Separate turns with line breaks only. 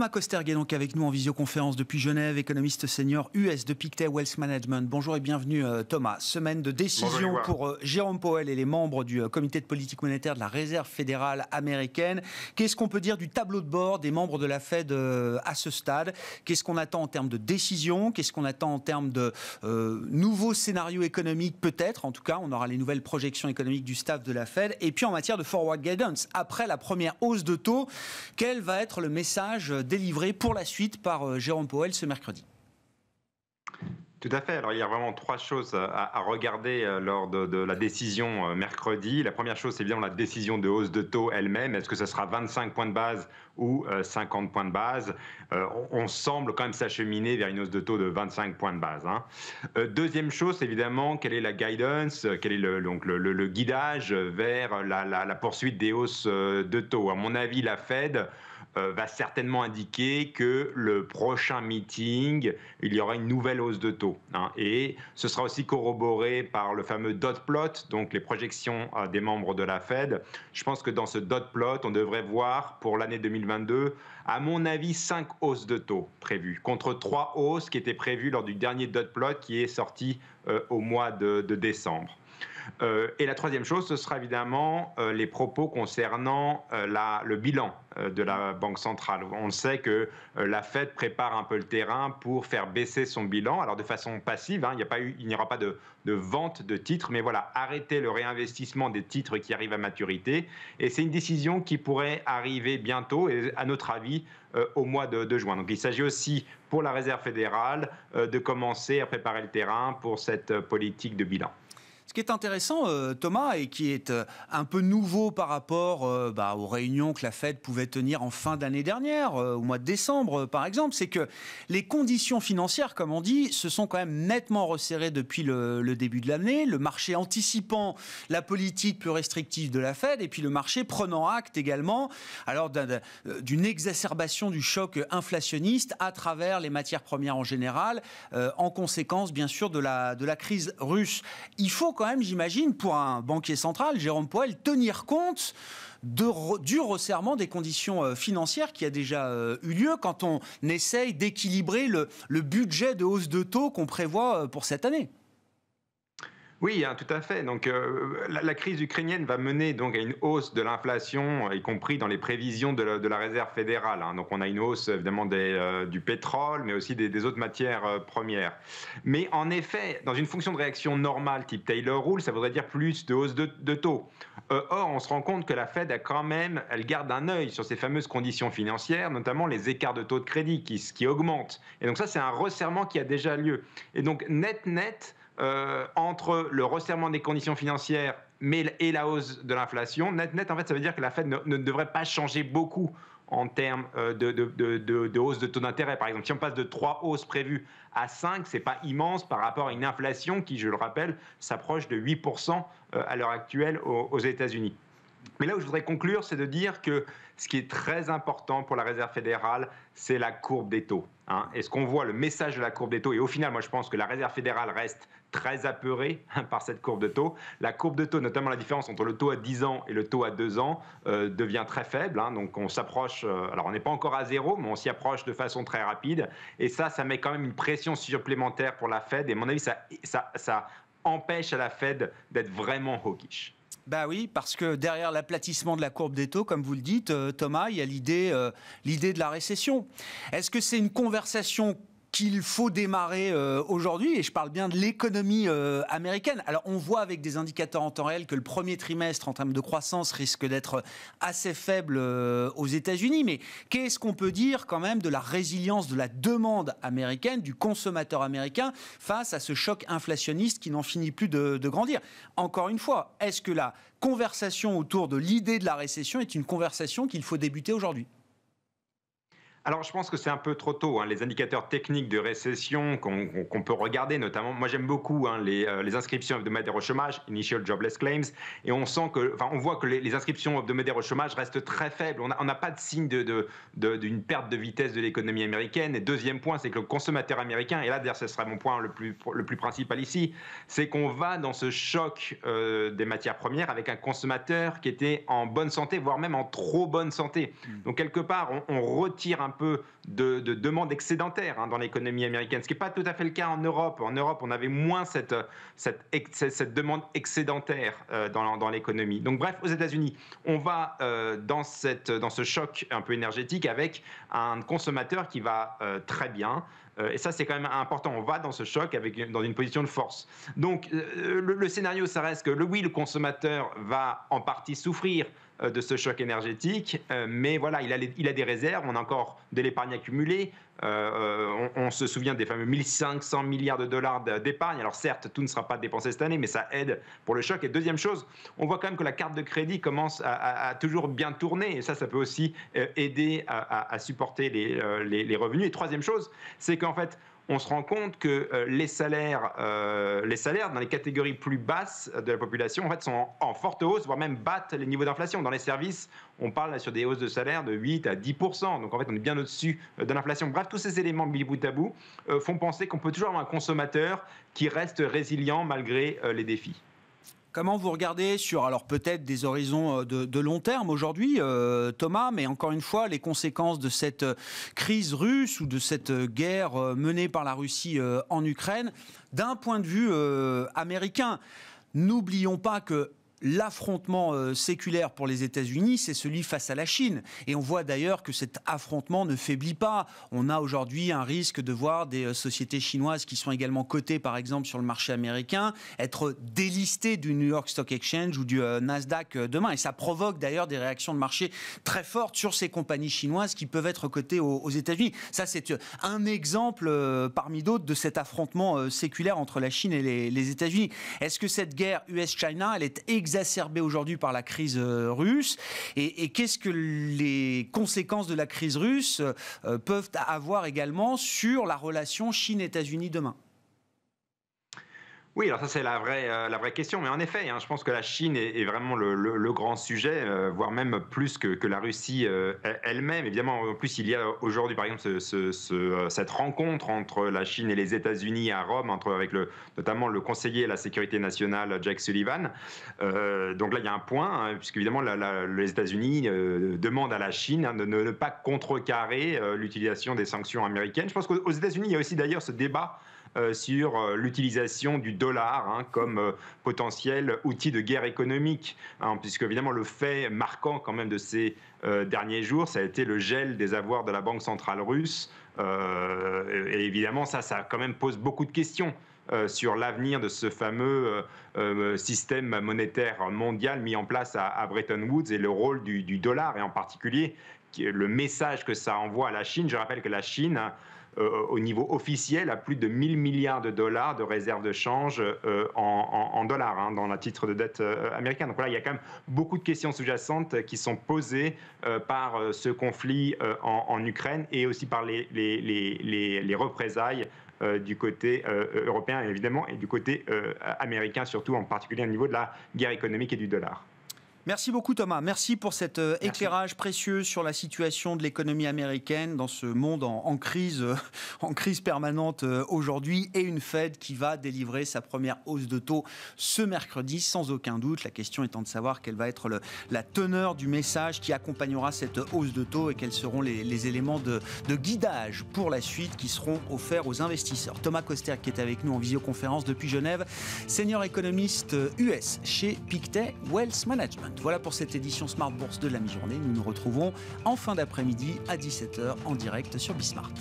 Thomas est donc avec nous en visioconférence depuis Genève, économiste senior US de Pictet Wealth Management. Bonjour et bienvenue euh, Thomas. Semaine de décision pour euh, Jérôme Powell et les membres du euh, comité de politique monétaire de la Réserve fédérale américaine. Qu'est-ce qu'on peut dire du tableau de bord des membres de la Fed à ce stade Qu'est-ce qu'on attend en termes de décision Qu'est-ce qu'on attend en termes de nouveaux scénarios économiques Peut-être, en tout cas, on aura les nouvelles projections économiques du staff de la Fed. Et puis en matière de forward guidance, après la première hausse de taux, quel va être le message délivré pour la suite par euh, Jérôme Powell ce mercredi.
Tout à fait. Alors, il y a vraiment trois choses à, regarder euh, lors de, la décision euh, mercredi. La première chose, c'est évidemment la décision de hausse de taux elle-même. Est-ce que ce sera 25 points de base ou 50 points de base on, semble quand même s'acheminer vers une hausse de taux de 25 points de base. Hein. deuxième chose, évidemment, quelle est la guidance, quel est le, donc guidage vers la, la, poursuite des hausses de taux À mon avis, la Fed euh, va certainement indiquer que le prochain meeting, il y aura une nouvelle hausse de taux. Hein. et ce sera aussi corroboré par le fameux dot plot, donc les projections euh, des membres de la Fed. Je pense que dans ce dot plot, on devrait voir pour l'année 2022, à mon avis, 5 hausses de taux prévues, contre 3 hausses qui étaient prévues lors du dernier dot plot qui est sorti euh, au mois de décembre. Euh, et la troisième chose, ce sera évidemment euh, les propos concernant euh, le bilan de la Banque centrale. On sait que la Fed prépare un peu le terrain pour faire baisser son bilan, alors de façon passive, hein, il n'y aura pas de, vente de titres, mais voilà, arrêter le réinvestissement des titres qui arrivent à maturité. Et c'est une décision qui pourrait arriver bientôt, et à notre avis, au mois de, juin. Donc il s'agit aussi pour la Réserve fédérale de commencer à préparer le terrain pour cette politique de bilan.
Ce qui est intéressant, euh, Thomas, et qui est euh, un peu nouveau par rapport euh, bah, aux réunions que la Fed pouvait tenir en fin d'année dernière, au mois de décembre par exemple, c'est que les conditions financières, comme on dit, se sont quand même nettement resserrées depuis le, début de l'année. Le marché anticipant la politique plus restrictive de la Fed et puis le marché prenant acte également alors d'une exacerbation du choc inflationniste à travers les matières premières en général, en conséquence bien sûr de la, de la crise russe. Il faut quand même, j'imagine, pour un banquier central, Jérôme Poel, tenir compte du resserrement des conditions euh, financières qui a déjà euh, eu lieu quand on essaye d'équilibrer le, le budget de hausse de taux qu'on prévoit euh, pour cette année.
Oui, hein, tout à fait. Donc, euh, la, crise ukrainienne va mener donc à une hausse de l'inflation, euh, y compris dans les prévisions de la, réserve fédérale. Hein. Donc, on a une hausse évidemment euh, du pétrole, mais aussi des, autres matières premières. Mais en effet, dans une fonction de réaction normale, type Taylor Rule, ça voudrait dire plus de hausse de, taux. or, on se rend compte que la Fed a quand même, elle garde un œil sur ces fameuses conditions financières, notamment les écarts de taux de crédit qui augmentent. Et donc, ça, c'est un resserrement qui a déjà lieu. Et donc, net, net euh, entre le resserrement des conditions financières et la hausse de l'inflation, net, net, en fait, ça veut dire que la Fed ne, devrait pas changer beaucoup en termes euh, de, de, hausse de taux d'intérêt. Par exemple, si on passe de 3 hausses prévues à 5, ce n'est pas immense par rapport à une inflation qui, je le rappelle, s'approche de 8% euh, à l'heure actuelle aux États-Unis. Mais là où je voudrais conclure, c'est de dire que ce qui est très important pour la Réserve fédérale, c'est la courbe des taux. est hein. ce qu'on voit, le message de la courbe des taux, et au final, moi je pense que la Réserve fédérale reste très apeurée hein, par cette courbe de taux. La courbe de taux, notamment la différence entre le taux à 10 ans et le taux à 2 ans, euh, devient très faible. Hein. Donc on s'approche, euh, alors on n'est pas encore à zéro, mais on s'y approche de façon très rapide. Et ça, ça met quand même une pression supplémentaire pour la Fed. Et à mon avis, ça, ça, ça empêche à la Fed d'être vraiment hawkish.
Ben oui, parce que derrière l'aplatissement de la courbe des taux, comme vous le dites, euh, Thomas, il y a l'idée, euh, l'idée de la récession. Est-ce que c'est une conversation qu'il faut démarrer euh, aujourd'hui, et je parle bien de l'économie euh, américaine. Alors on voit avec des indicateurs en temps réel que le premier trimestre en termes de croissance risque d'être assez faible euh, aux États-Unis, mais qu'est-ce qu'on peut dire quand même de la résilience de la demande américaine, du consommateur américain face à ce choc inflationniste qui n'en finit plus de grandir Encore une fois, est-ce que la conversation autour de l'idée de la récession est une conversation qu'il faut débuter aujourd'hui
alors, je pense que c'est un peu trop tôt. Hein. Les indicateurs techniques de récession qu'on peut regarder, notamment, moi j'aime beaucoup hein, euh, les, inscriptions hebdomadaires au chômage, Initial Jobless Claims, et on sent que, enfin, on voit que les, inscriptions hebdomadaires au chômage restent très faibles. On n'a pas de signe d'une de, de, perte de vitesse de l'économie américaine. Et deuxième point, c'est que le consommateur américain, et là, d'ailleurs, ce serait mon point le plus, le plus principal ici, c'est qu'on va dans ce choc euh, des matières premières avec un consommateur qui était en bonne santé, voire même en trop bonne santé. Mmh. Donc, quelque part, on, on retire un un peu de, demande excédentaire hein, dans l'économie américaine, ce qui n'est pas tout à fait le cas en Europe. En Europe, on avait moins cette, demande excédentaire euh, dans, l'économie. Donc bref, aux États-Unis, on va euh, dans, cette, dans ce choc un peu énergétique avec un consommateur qui va euh, très bien. Et ça, c'est quand même important. On va dans ce choc avec, dans une position de force. Donc, le, le scénario, ça reste que, le, oui, le consommateur va en partie souffrir euh, de ce choc énergétique. Euh, mais voilà, il a, des réserves, on a encore de l'épargne accumulée. Euh, on, se souvient des fameux 1500 milliards de dollars d'épargne. Alors certes, tout ne sera pas dépensé cette année, mais ça aide pour le choc. Et deuxième chose, on voit quand même que la carte de crédit commence à, toujours bien tourner. Et ça, ça peut aussi aider à, supporter les revenus. Et troisième chose, c'est qu'en fait, on se rend compte que euh, les salaires, euh, les salaires dans les catégories plus basses de la population, en fait, sont en, forte hausse, voire même battent les niveaux d'inflation. Dans les services, on parle sur des hausses de salaire de 8 à 10 Donc en fait, on est bien au-dessus euh, de l'inflation. Bref, tous ces éléments mis bout à bout font penser qu'on peut toujours avoir un consommateur qui reste résilient malgré les défis.
Comment vous regardez sur, alors peut-être des horizons euh, de, long terme aujourd'hui, euh, Thomas, mais encore une fois, les conséquences de cette euh, crise russe ou de cette guerre menée par la Russie en Ukraine, d'un point de vue américain N'oublions pas que l'affrontement euh, séculaire pour les États-Unis, c'est celui face à la Chine. Et on voit d'ailleurs que cet affrontement ne faiblit pas. On a aujourd'hui un risque de voir des euh, sociétés chinoises qui sont également cotées, par exemple, sur le marché américain, être délistées du New York Stock Exchange ou du euh, Nasdaq demain. Et ça provoque d'ailleurs des réactions de marché très fortes sur ces compagnies chinoises qui peuvent être cotées aux États-Unis. Ça, c'est un exemple parmi d'autres de cet affrontement séculaire entre la Chine et les États-Unis. Est-ce que cette guerre US-China, elle est exactement exacerbée aujourd'hui par la crise euh, russe. Et, et qu'est-ce que les conséquences de la crise russe euh, peuvent avoir également sur la relation Chine-États-Unis demain
oui, alors ça c'est la vraie, euh, la vraie question, mais en effet, hein, je pense que la Chine est, vraiment le, grand sujet, euh, voire même plus que, la Russie euh, elle-même. Évidemment, en plus, il y a aujourd'hui par exemple cette rencontre entre la Chine et les États-Unis à Rome, entre, avec le, notamment le conseiller à la sécurité nationale Jack Sullivan. donc là, il y a un point, hein, puisque évidemment les États-Unis demandent à la Chine hein, de ne, pas contrecarrer l'utilisation des sanctions américaines. Je pense qu'aux États-Unis, il y a aussi d'ailleurs ce débat euh, sur euh, l'utilisation du dollar hein, comme euh, potentiel outil de guerre économique, hein, puisque évidemment le fait marquant quand même de ces derniers jours, ça a été le gel des avoirs de la Banque centrale russe. et évidemment, ça, ça quand même pose beaucoup de questions. sur l'avenir de ce fameux système monétaire mondial mis en place à, Bretton Woods et le rôle du, du dollar, et en particulier le message que ça envoie à la Chine. Je rappelle que la Chine hein, euh, au niveau officiel à plus de 1000 milliards de dollars de réserves de change euh, en, dollars hein, dans la titre de dette euh, américaine. Donc là, il y a quand même beaucoup de questions sous-jacentes qui sont posées par ce conflit en, Ukraine et aussi par les, représailles du côté européen évidemment et du côté américain surtout, en particulier au niveau de la guerre économique et du dollar.
Merci beaucoup Thomas, merci pour cet euh, éclairage précieux sur la situation de l'économie américaine dans ce monde en, crise, euh, en crise permanente euh, aujourd'hui et une Fed qui va délivrer sa première hausse de taux ce mercredi sans aucun doute. La question étant de savoir quelle va être le, la teneur du message qui accompagnera cette hausse de taux et quels seront les, éléments de, de, guidage pour la suite qui seront offerts aux investisseurs. Thomas Coster qui est avec nous en visioconférence depuis Genève, senior économiste US chez Pictet Wealth Management. Voilà pour cette édition Smart Bourse de la mi-journée. Nous nous retrouvons en fin d'après-midi à 17h en direct sur Bismart.